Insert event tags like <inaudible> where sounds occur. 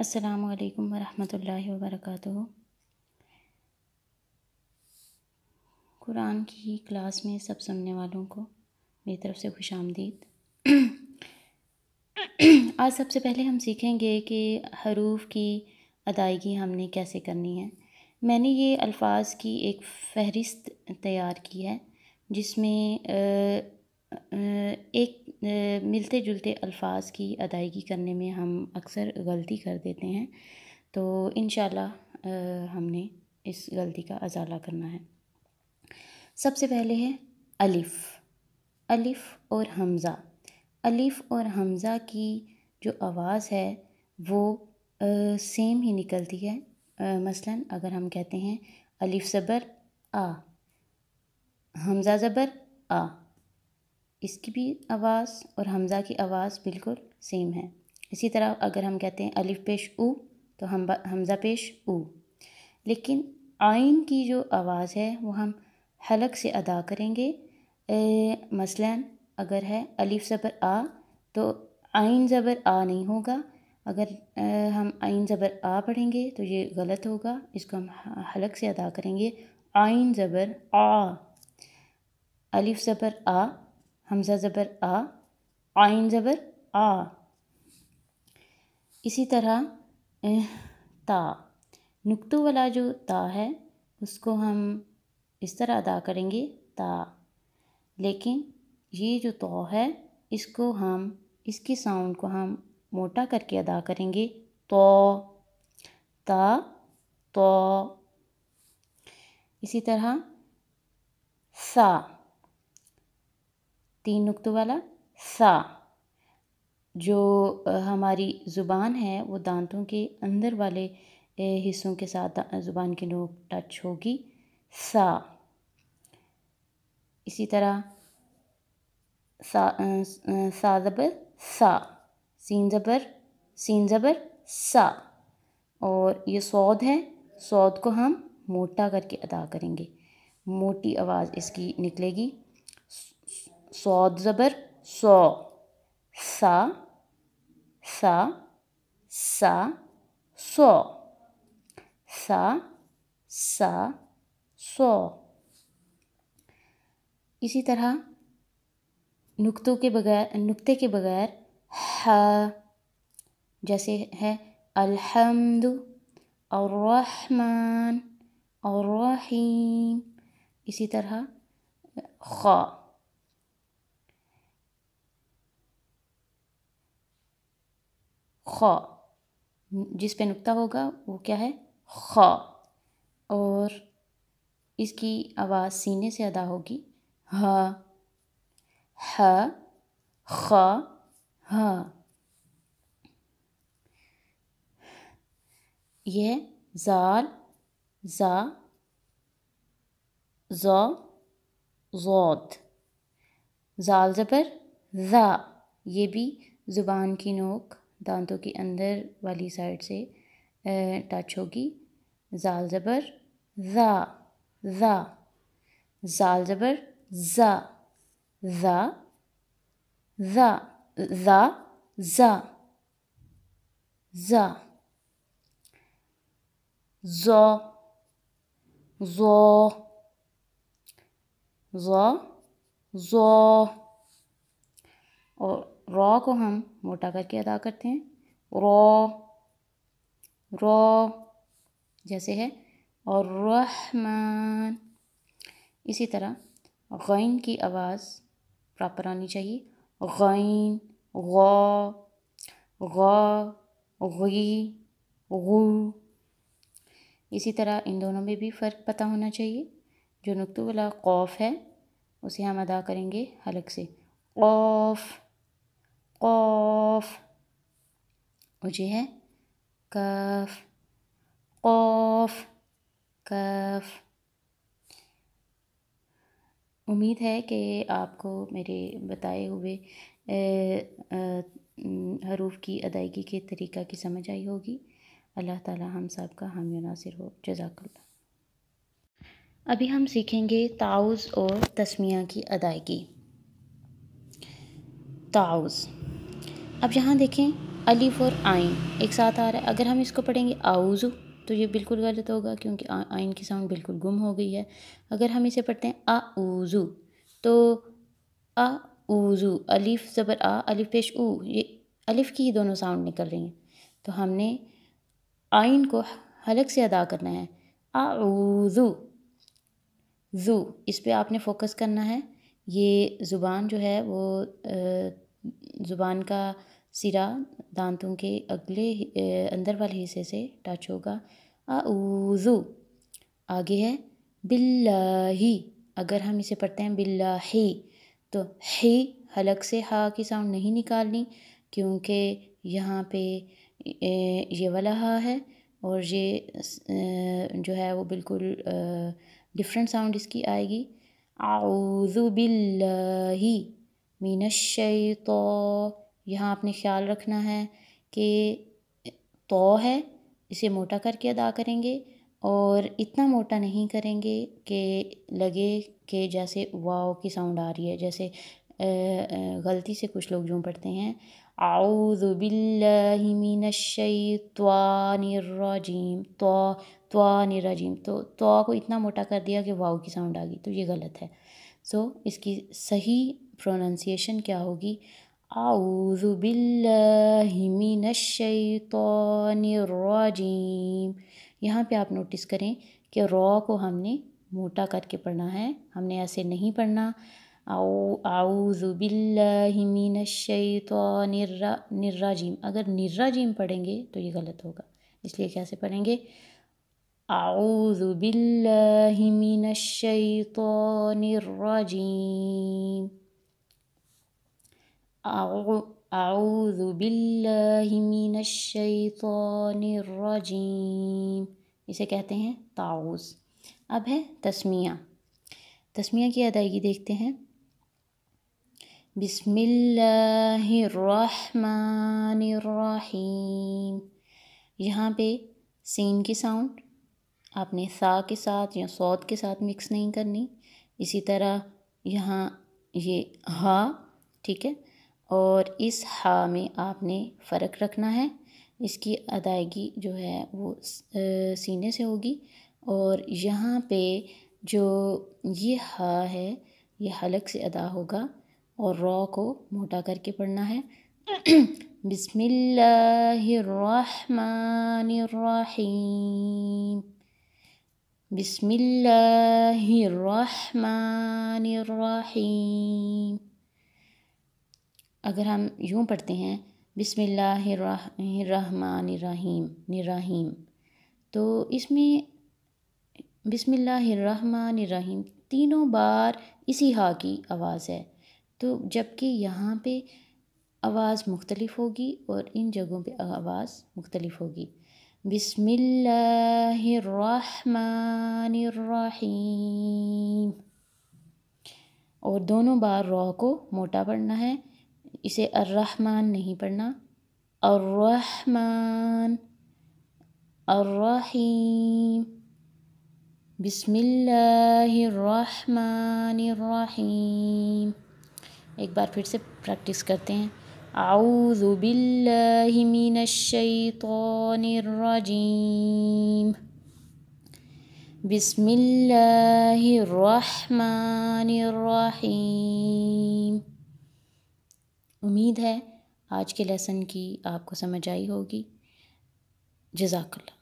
अस्सलाम वालेकुम रहमतुल्लाहि व बरकातुहू कुरान की क्लास में सब सुनने वालों को मेरी तरफ़ से खुश आमदीद आज सबसे पहले हम सीखेंगे कि हरूफ की अदायगी हमने कैसे करनी है मैंने ये अल्फाज की एक फहरिस्त तैयार की है जिसमें एक मिलते जुलते अल्फाज की अदायगी करने में हम अक्सर गलती कर देते हैं तो इन हमने इस गलती का अजाला करना है सबसे पहले है अलिफ़ अलिफ़ और हमज़ा अलिफ़ और हमज़ा की जो आवाज़ है वो आ, सेम ही निकलती है आ, मसलन अगर हम कहते हैं अलिफ़ ज़बर आ हमज़ा ज़बर आ इसकी भी आवाज़ और हमज़ा की आवाज़ बिल्कुल सेम है इसी तरह अगर हम कहते हैं अलिफ पेश उ तो हम हमज़ा पेश उ लेकिन आइन की जो आवाज़ है वो हम हलक से अदा करेंगे मसलन अगर है अलिफ ज़बर आ तो आइन ज़बर आ नहीं होगा अगर ए, हम आइन ज़बर आ पढ़ेंगे तो ये गलत होगा इसको हम हलक से अदा करेंगे आइन ज़बर आ अलिफ ज़बर आ हमजा ज़बर आ आइन ज़बर आ इसी तरह ता नुक्तु वाला जो ता है उसको हम इस तरह अदा करेंगे ता लेकिन ये जो तो है इसको हम इसकी साउंड को हम मोटा करके अदा करेंगे तो ता तो इसी तरह सा तीन नुकतों वाला सा जो हमारी ज़ुबान है वो दांतों के अंदर वाले हिस्सों के साथ ज़ुबान की नोक टच होगी सा इसी तरह सा सा ज़बर सा सीन ज़बर सीन ज़बर सा और ये सौद है सौद को हम मोटा करके अदा करेंगे मोटी आवाज़ इसकी निकलेगी सौद ज़बर सौ सा सा सा सौ सा सा सौ इसी तरह नुक्तों के बगैर नुक्ते के बगैर ह जैसे है अलहमद और रहमान और रहीम इसी तरह ख़ा ख जिस पे नुक्ता होगा वो क्या है ख और इसकी आवाज़ सीने से अदा होगी ह ह ख ह यह जाल जा जो जोत जाल जबर ज़ा ये भी ज़ुबान की नोक दांतों की अंदर वाली साइड से टच होगी जाल ज़बर ज़ा ज़ा जाल ज़बर ज़ा ज़ा ज़ा ज़ा ज़ा ज़ा ज़ो ज़ो ज़ो ज़ो और रॉ को हम मोटा करके अदा करते हैं रॉ रॉ जैसे है और रहमान इसी तरह गैन की आवाज़ प्रॉपर आनी चाहिए गैन गौ गौ गई गु इसी तरह इन दोनों में भी फ़र्क पता होना चाहिए जो नुकतु वाला कौफ़ है उसे हम अदा करेंगे हलक से कौफ़ قاف وجهه كاف है कफ कफ उम्मीद है कि आपको मेरे बताए हुए हरूफ की अदायगी के तरीक़ा की समझ आई होगी अल्लाह ताला हम सब का हम नासिर हो जजाकल्ला अभी हम सीखेंगे ताउज़ और तस्मिया की अदायगी ताउस अब यहाँ देखें अलीफ़ और आइन एक साथ आ रहा है अगर हम इसको पढ़ेंगे आउज़ तो ये बिल्कुल गलत होगा क्योंकि आइन की साउंड बिल्कुल गुम हो गई है अगर हम इसे पढ़ते हैं तो आ ऊज़ू तो ऊज़ू अलीफ ज़बर आ अलिफ पेश ऊ ये अलिफ की ही दोनों साउंड निकल रही हैं तो हमने आइन को हलक से अदा करना है ऊज़ू ज़ू इस पर आपने फोकस करना है ये ज़ुबान जो है वो ज़ुबान का सिरा दांतों के अगले अंदर वाले हिस्से से टच होगा आऊज़ु आगे है बिल्लाही अगर हम इसे पढ़ते हैं बिल्लाही तो ही हलक से हा की साउंड नहीं निकालनी क्योंकि यहाँ पे ये वाला हा है और ये जो है वो बिल्कुल डिफरेंट साउंड इसकी आएगी आउज़ु बिल्लाही तो यहाँ आपने ख्याल रखना है कि तो है इसे मोटा करके अदा करेंगे और इतना मोटा नहीं करेंगे कि लगे कि जैसे वाओ की साउंड आ रही है जैसे गलती से कुछ लोग यूँ पढ़ते हैं أعوذ بالله من الشيطان الرجيم तो त्वान रजीम तो तो को इतना मोटा कर दिया कि वाव की साउंड आ गई तो ये गलत है सो so, इसकी सही प्रोनाउंसिएशन क्या होगी आउज़ु बिल्लाहि मिनश्शैतानिर्रजीम यहाँ पे आप नोटिस करें कि रॉ को हमने मोटा करके पढ़ना है हमने ऐसे नहीं पढ़ना आउज़बिल्लिमिनशैतनिर्रा निर्राजीम अगर निर्राजीम पढ़ेंगे तो ये गलत होगा इसलिए कैसे पढ़ेंगे आउज़बिल्लिमिनशैतनिर्राजीम आउज़बिल्लिमिनशैतनिर्राजीम इसे कहते हैं ताउज़ अब है तस्मिया तस्मिया की अदायगी देखते हैं بسم الله रहीम यहाँ पे सीन की साउंड आपने सा के साथ या सौत के साथ मिक्स नहीं करनी इसी तरह यहाँ ये हा ठीक है और इस हा में आपने फ़र्क रखना है इसकी अदायगी जो है वो सीने से होगी और यहाँ पे जो ये हा है ये हलक से अदा होगा और रॉ को मोटा करके पढ़ना है <clears throat> बिस्मिल्लाहिर्रहमानिर्रहीम बिस्मिल्लाहिर्रहमानिर्रहीम अगर हम यूँ पढ़ते हैं बिस्मिल्लाहिर्रहमानिर्रहीम निर्रहीम तो इसमें बिस्मिल्लाहिर्रहमानिर्रहीम तीनों बार इसी हा की आवाज़ है तो जबकि यहाँ पे आवाज़ मुख्तलिफ होगी और इन जगहों पे आवाज़ मुख्तलिफ होगी बिस्मिल्लाहिर्रहमानिर्रहीम और दोनों बार रॉ को मोटा पढ़ना है इसे अर्रहमान नहीं पढ़ना अर्रहमान अर्रहीम बिस्मिल्लाहिर्रहमानिर्रहीम एक बार फिर से प्रैक्टिस करते हैं आऊज़ु बिल्लाहिमिनशैतौनिर्रजीम बिस्मिल्लाहिर्रहमानिर्रहीम उम्मीद है आज के लेसन की आपको समझ आई होगी जजाकल्ला